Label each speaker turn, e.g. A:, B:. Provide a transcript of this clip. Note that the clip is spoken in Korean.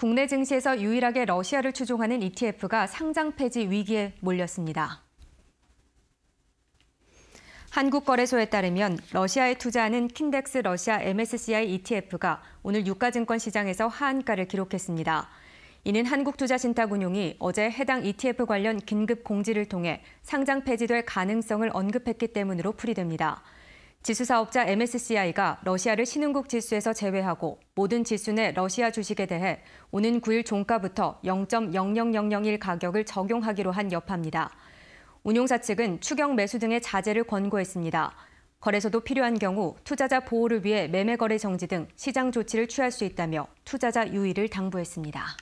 A: 국내 증시에서 유일하게 러시아를 추종하는 ETF가 상장 폐지 위기에 몰렸습니다. 한국거래소에 따르면 러시아에 투자하는 킨덱스 러시아 MSCI ETF가 오늘 유가증권 시장에서 하한가를 기록했습니다. 이는 한국투자신탁운용이 어제 해당 ETF 관련 긴급 공지를 통해 상장 폐지될 가능성을 언급했기 때문으로 풀이됩니다. 지수사업자 MSCI가 러시아를 신흥국 지수에서 제외하고 모든 지수 내 러시아 주식에 대해 오는 9일 종가부터 0.00001 가격을 적용하기로 한 여파입니다. 운용사 측은 추경 매수 등의 자제를 권고했습니다. 거래소도 필요한 경우 투자자 보호를 위해 매매 거래 정지 등 시장 조치를 취할 수 있다며 투자자 유의를 당부했습니다.